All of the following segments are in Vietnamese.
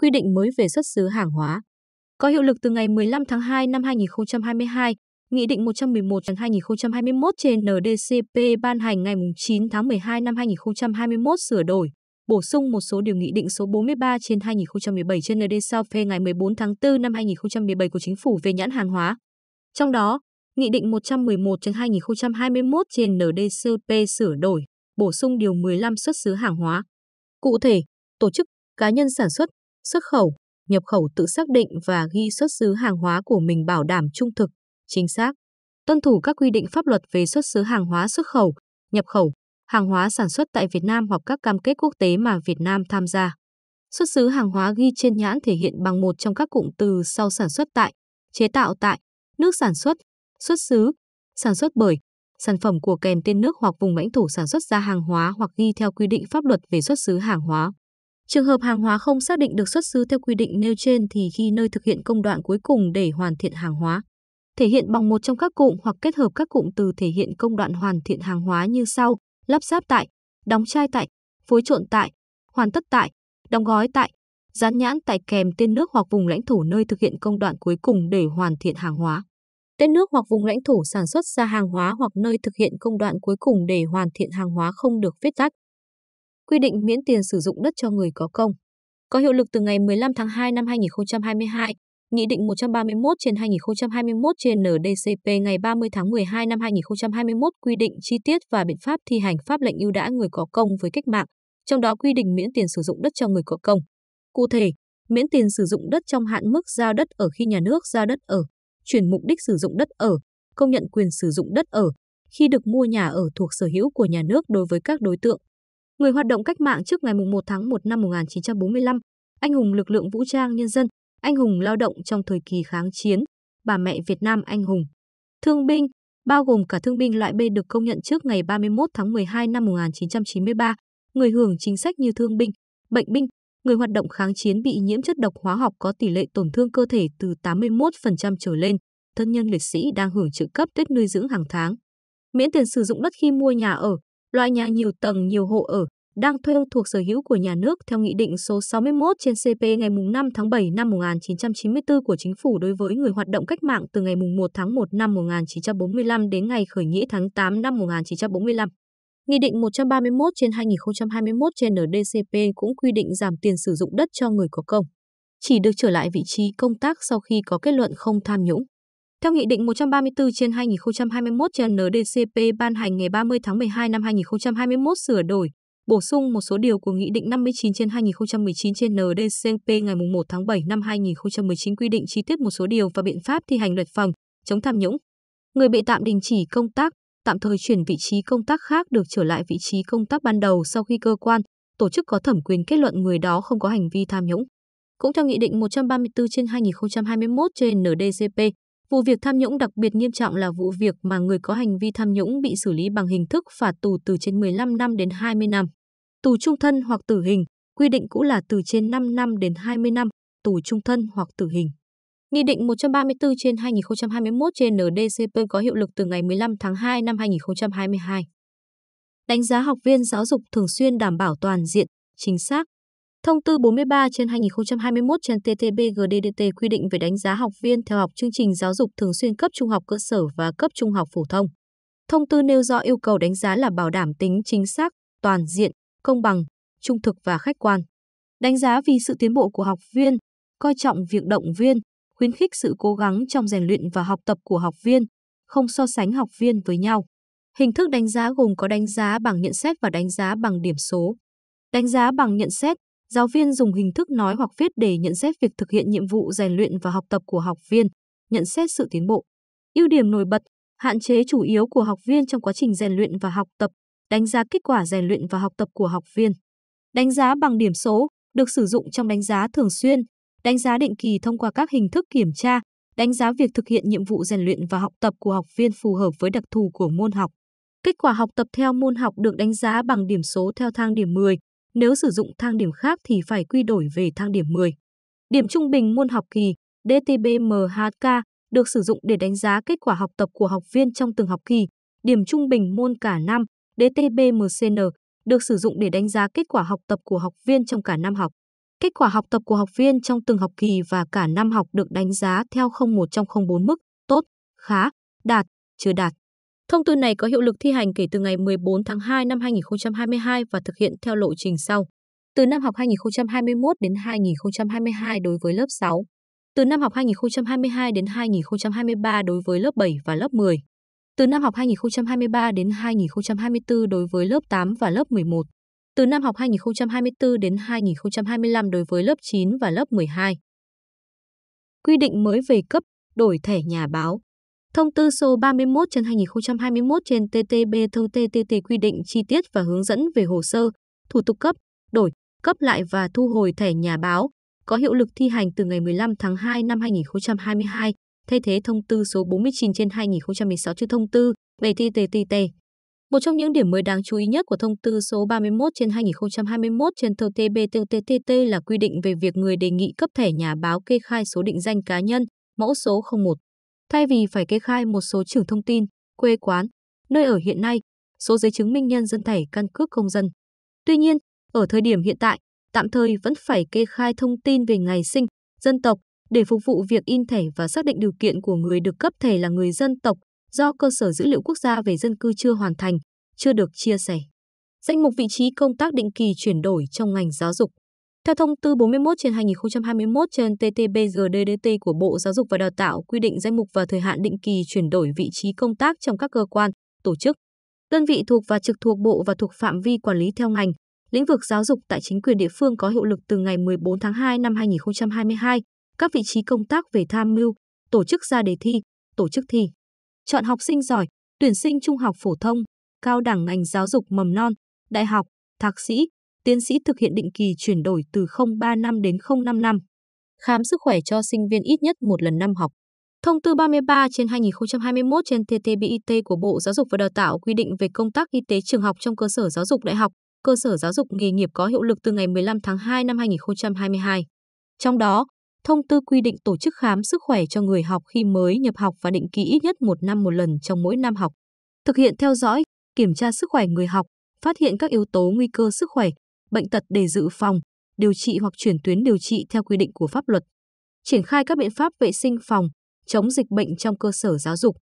quy định mới về xuất xứ hàng hóa. Có hiệu lực từ ngày 15 tháng 2 năm 2022, Nghị định 111 tháng 2021 trên NDCP ban hành ngày 9 tháng 12 năm 2021 sửa đổi, bổ sung một số điều nghị định số 43 trên 2017 trên NDCP ngày 14 tháng 4 năm 2017 của Chính phủ về nhãn hàng hóa. Trong đó, Nghị định 111 trên 2021 trên NDCP sửa đổi, bổ sung điều 15 xuất xứ hàng hóa. Cụ thể, tổ chức cá nhân sản xuất, xuất khẩu, nhập khẩu tự xác định và ghi xuất xứ hàng hóa của mình bảo đảm trung thực, chính xác, tuân thủ các quy định pháp luật về xuất xứ hàng hóa xuất khẩu, nhập khẩu, hàng hóa sản xuất tại Việt Nam hoặc các cam kết quốc tế mà Việt Nam tham gia. Xuất xứ hàng hóa ghi trên nhãn thể hiện bằng một trong các cụm từ sau sản xuất tại, chế tạo tại, nước sản xuất, xuất xứ, sản xuất bởi, sản phẩm của kèm tên nước hoặc vùng lãnh thổ sản xuất ra hàng hóa hoặc ghi theo quy định pháp luật về xuất xứ hàng hóa. Trường hợp hàng hóa không xác định được xuất xứ theo quy định nêu trên thì khi nơi thực hiện công đoạn cuối cùng để hoàn thiện hàng hóa, thể hiện bằng một trong các cụm hoặc kết hợp các cụm từ thể hiện công đoạn hoàn thiện hàng hóa như sau: lắp ráp tại, đóng chai tại, phối trộn tại, hoàn tất tại, đóng gói tại, dán nhãn tại kèm tên nước hoặc vùng lãnh thổ nơi thực hiện công đoạn cuối cùng để hoàn thiện hàng hóa. Tên nước hoặc vùng lãnh thổ sản xuất ra hàng hóa hoặc nơi thực hiện công đoạn cuối cùng để hoàn thiện hàng hóa không được viết tắt, quy định miễn tiền sử dụng đất cho người có công. Có hiệu lực từ ngày 15 tháng 2 năm 2022, Nghị định 131 trên 2021 trên NDCP ngày 30 tháng 12 năm 2021 quy định chi tiết và biện pháp thi hành pháp lệnh ưu đãi người có công với cách mạng, trong đó quy định miễn tiền sử dụng đất cho người có công. Cụ thể, miễn tiền sử dụng đất trong hạn mức giao đất ở khi nhà nước giao đất ở, chuyển mục đích sử dụng đất ở, công nhận quyền sử dụng đất ở, khi được mua nhà ở thuộc sở hữu của nhà nước đối với các đối tượng người hoạt động cách mạng trước ngày 1 tháng 1 năm 1945, anh hùng lực lượng vũ trang nhân dân, anh hùng lao động trong thời kỳ kháng chiến, bà mẹ Việt Nam anh hùng. Thương binh, bao gồm cả thương binh loại B được công nhận trước ngày 31 tháng 12 năm 1993, người hưởng chính sách như thương binh, bệnh binh, người hoạt động kháng chiến bị nhiễm chất độc hóa học có tỷ lệ tổn thương cơ thể từ 81% trở lên, thân nhân liệt sĩ đang hưởng trợ cấp Tết nuôi dưỡng hàng tháng. Miễn tiền sử dụng đất khi mua nhà ở, loại nhà nhiều tầng nhiều hộ ở, đang thuê thuộc sở hữu của nhà nước theo Nghị định số 61 trên CP ngày 5 tháng 7 năm 1994 của Chính phủ đối với người hoạt động cách mạng từ ngày 1 tháng 1 năm 1945 đến ngày khởi nghĩa tháng 8 năm 1945. Nghị định 131 trên 2021 trên NDCP cũng quy định giảm tiền sử dụng đất cho người có công. Chỉ được trở lại vị trí công tác sau khi có kết luận không tham nhũng. Theo Nghị định 134 trên 2021 trên NDCP ban hành ngày 30 tháng 12 năm 2021 sửa đổi, bổ sung một số điều của Nghị định 59 trên 2019 trên NDCP ngày 1 tháng 7 năm 2019 quy định chi tiết một số điều và biện pháp thi hành luật phòng, chống tham nhũng. Người bị tạm đình chỉ công tác, tạm thời chuyển vị trí công tác khác được trở lại vị trí công tác ban đầu sau khi cơ quan, tổ chức có thẩm quyền kết luận người đó không có hành vi tham nhũng. Cũng theo Nghị định 134 trên 2021 trên NDCP, Vụ việc tham nhũng đặc biệt nghiêm trọng là vụ việc mà người có hành vi tham nhũng bị xử lý bằng hình thức phạt tù từ trên 15 năm đến 20 năm tù trung thân hoặc tử hình, quy định cũ là từ trên 5 năm đến 20 năm, tù trung thân hoặc tử hình. Nghị định 134 trên 2021 trên NDCP có hiệu lực từ ngày 15 tháng 2 năm 2022. Đánh giá học viên giáo dục thường xuyên đảm bảo toàn diện, chính xác. Thông tư 43 trên 2021 trên TTBGDDT quy định về đánh giá học viên theo học chương trình giáo dục thường xuyên cấp trung học cơ sở và cấp trung học phổ thông. Thông tư nêu rõ yêu cầu đánh giá là bảo đảm tính chính xác, toàn diện, công bằng, trung thực và khách quan. Đánh giá vì sự tiến bộ của học viên, coi trọng việc động viên, khuyến khích sự cố gắng trong rèn luyện và học tập của học viên, không so sánh học viên với nhau. Hình thức đánh giá gồm có đánh giá bằng nhận xét và đánh giá bằng điểm số. Đánh giá bằng nhận xét, giáo viên dùng hình thức nói hoặc viết để nhận xét việc thực hiện nhiệm vụ rèn luyện và học tập của học viên, nhận xét sự tiến bộ. Ưu điểm nổi bật, hạn chế chủ yếu của học viên trong quá trình rèn luyện và học tập đánh giá kết quả rèn luyện và học tập của học viên. Đánh giá bằng điểm số được sử dụng trong đánh giá thường xuyên, đánh giá định kỳ thông qua các hình thức kiểm tra, đánh giá việc thực hiện nhiệm vụ rèn luyện và học tập của học viên phù hợp với đặc thù của môn học. Kết quả học tập theo môn học được đánh giá bằng điểm số theo thang điểm 10, nếu sử dụng thang điểm khác thì phải quy đổi về thang điểm 10. Điểm trung bình môn học kỳ DTBMHK được sử dụng để đánh giá kết quả học tập của học viên trong từng học kỳ, điểm trung bình môn cả năm DTBMCN, được sử dụng để đánh giá kết quả học tập của học viên trong cả năm học. Kết quả học tập của học viên trong từng học kỳ và cả năm học được đánh giá theo 01 trong 04 mức tốt, khá, đạt, chưa đạt. Thông tư này có hiệu lực thi hành kể từ ngày 14 tháng 2 năm 2022 và thực hiện theo lộ trình sau. Từ năm học 2021 đến 2022 đối với lớp 6. Từ năm học 2022 đến 2023 đối với lớp 7 và lớp 10. Từ năm học 2023 đến 2024 đối với lớp 8 và lớp 11. Từ năm học 2024 đến 2025 đối với lớp 9 và lớp 12. Quy định mới về cấp, đổi thẻ nhà báo. Thông tư số 31 trên 2021 trên TTB thông TTT quy định chi tiết và hướng dẫn về hồ sơ, thủ tục cấp, đổi, cấp lại và thu hồi thẻ nhà báo, có hiệu lực thi hành từ ngày 15 tháng 2 năm 2022 thay thế thông tư số 49 trên 2016 chứ thông tư về tttt Một trong những điểm mới đáng chú ý nhất của thông tư số 31 trên 2021 trên tờ TBTTTT là quy định về việc người đề nghị cấp thẻ nhà báo kê khai số định danh cá nhân, mẫu số 01. Thay vì phải kê khai một số trưởng thông tin, quê quán, nơi ở hiện nay, số giấy chứng minh nhân dân thẻ căn cước công dân. Tuy nhiên, ở thời điểm hiện tại, tạm thời vẫn phải kê khai thông tin về ngày sinh, dân tộc, để phục vụ việc in thẻ và xác định điều kiện của người được cấp thẻ là người dân tộc do cơ sở dữ liệu quốc gia về dân cư chưa hoàn thành, chưa được chia sẻ. Danh mục vị trí công tác định kỳ chuyển đổi trong ngành giáo dục. Theo thông tư 41 trên 2021 trên TTBGDDT của Bộ Giáo dục và Đào tạo quy định danh mục và thời hạn định kỳ chuyển đổi vị trí công tác trong các cơ quan, tổ chức, đơn vị thuộc và trực thuộc bộ và thuộc phạm vi quản lý theo ngành, lĩnh vực giáo dục tại chính quyền địa phương có hiệu lực từ ngày 14 tháng 2 năm 2022 các vị trí công tác về tham mưu, tổ chức ra đề thi, tổ chức thi. Chọn học sinh giỏi, tuyển sinh trung học phổ thông, cao đẳng ngành giáo dục mầm non, đại học, thạc sĩ, tiến sĩ thực hiện định kỳ chuyển đổi từ 03 năm đến 05 năm. Khám sức khỏe cho sinh viên ít nhất một lần năm học. Thông tư 33 trên 2021 trên TTBIT của Bộ Giáo dục và Đào tạo quy định về công tác y tế trường học trong cơ sở giáo dục đại học, cơ sở giáo dục nghề nghiệp có hiệu lực từ ngày 15 tháng 2 năm 2022. Trong đó, thông tư quy định tổ chức khám sức khỏe cho người học khi mới nhập học và định kỳ ít nhất một năm một lần trong mỗi năm học. Thực hiện theo dõi, kiểm tra sức khỏe người học, phát hiện các yếu tố nguy cơ sức khỏe, bệnh tật để dự phòng, điều trị hoặc chuyển tuyến điều trị theo quy định của pháp luật. Triển khai các biện pháp vệ sinh phòng, chống dịch bệnh trong cơ sở giáo dục.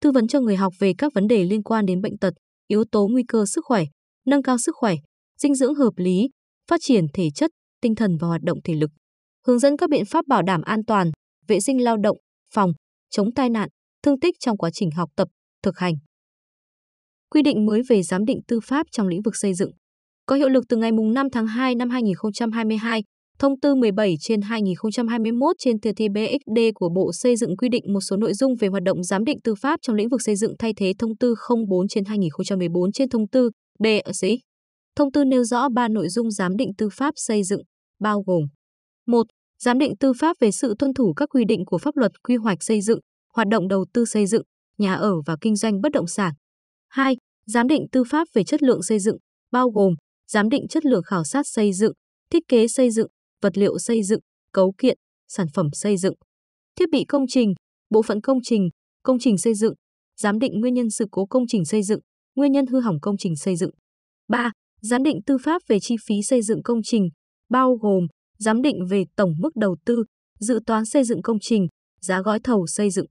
Tư vấn cho người học về các vấn đề liên quan đến bệnh tật, yếu tố nguy cơ sức khỏe, nâng cao sức khỏe, dinh dưỡng hợp lý, phát triển thể chất, tinh thần và hoạt động thể lực hướng dẫn các biện pháp bảo đảm an toàn, vệ sinh lao động, phòng, chống tai nạn, thương tích trong quá trình học tập, thực hành. Quy định mới về giám định tư pháp trong lĩnh vực xây dựng có hiệu lực từ ngày 5 tháng 2 năm 2022, thông tư 17 trên 2021 trên TT BXD của Bộ Xây dựng quy định một số nội dung về hoạt động giám định tư pháp trong lĩnh vực xây dựng thay thế thông tư 04 trên 2014 trên thông tư BXD. Thông tư nêu rõ ba nội dung giám định tư pháp xây dựng, bao gồm 1. Giám định tư pháp về sự tuân thủ các quy định của pháp luật quy hoạch xây dựng, hoạt động đầu tư xây dựng, nhà ở và kinh doanh bất động sản. 2. Giám định tư pháp về chất lượng xây dựng, bao gồm giám định chất lượng khảo sát xây dựng, thiết kế xây dựng, vật liệu xây dựng, cấu kiện, sản phẩm xây dựng, thiết bị công trình, bộ phận công trình, công trình xây dựng, giám định nguyên nhân sự cố công trình xây dựng, nguyên nhân hư hỏng công trình xây dựng. 3. Giám định tư pháp về chi phí xây dựng công trình, bao gồm giám định về tổng mức đầu tư, dự toán xây dựng công trình, giá gói thầu xây dựng,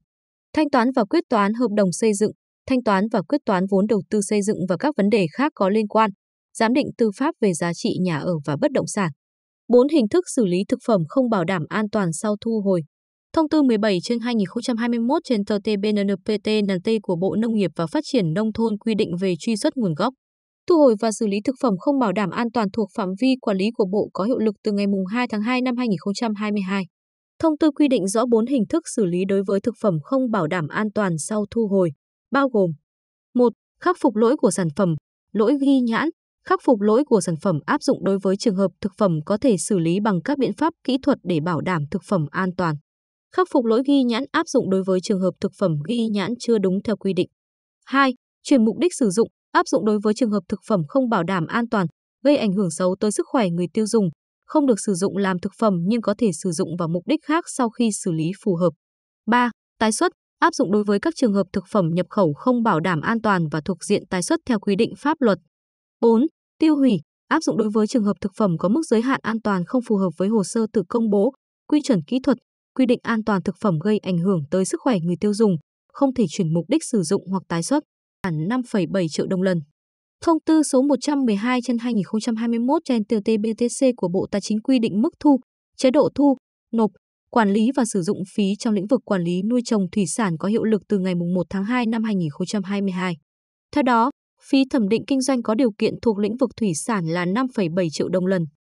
thanh toán và quyết toán hợp đồng xây dựng, thanh toán và quyết toán vốn đầu tư xây dựng và các vấn đề khác có liên quan, giám định tư pháp về giá trị nhà ở và bất động sản. 4. Hình thức xử lý thực phẩm không bảo đảm an toàn sau thu hồi. Thông tư 17 trên 2021 trên TT BNNPT của Bộ Nông nghiệp và Phát triển Nông thôn quy định về truy xuất nguồn gốc thu hồi và xử lý thực phẩm không bảo đảm an toàn thuộc phạm vi quản lý của Bộ có hiệu lực từ ngày 2 tháng 2 năm 2022. Thông tư quy định rõ 4 hình thức xử lý đối với thực phẩm không bảo đảm an toàn sau thu hồi, bao gồm 1. Khắc phục lỗi của sản phẩm, lỗi ghi nhãn, khắc phục lỗi của sản phẩm áp dụng đối với trường hợp thực phẩm có thể xử lý bằng các biện pháp kỹ thuật để bảo đảm thực phẩm an toàn. Khắc phục lỗi ghi nhãn áp dụng đối với trường hợp thực phẩm ghi nhãn chưa đúng theo quy định. 2. Chuyển mục đích sử dụng, áp dụng đối với trường hợp thực phẩm không bảo đảm an toàn, gây ảnh hưởng xấu tới sức khỏe người tiêu dùng, không được sử dụng làm thực phẩm nhưng có thể sử dụng vào mục đích khác sau khi xử lý phù hợp. 3. Tái xuất áp dụng đối với các trường hợp thực phẩm nhập khẩu không bảo đảm an toàn và thuộc diện tái xuất theo quy định pháp luật. 4. Tiêu hủy áp dụng đối với trường hợp thực phẩm có mức giới hạn an toàn không phù hợp với hồ sơ tự công bố, quy chuẩn kỹ thuật, quy định an toàn thực phẩm gây ảnh hưởng tới sức khỏe người tiêu dùng, không thể chuyển mục đích sử dụng hoặc tái xuất bản 5,7 triệu đồng lần. Thông tư số 112 trên 2021 trên btc của Bộ Tài chính quy định mức thu, chế độ thu, nộp, quản lý và sử dụng phí trong lĩnh vực quản lý nuôi trồng thủy sản có hiệu lực từ ngày 1 tháng 2 năm 2022. Theo đó, phí thẩm định kinh doanh có điều kiện thuộc lĩnh vực thủy sản là 5,7 triệu đồng lần.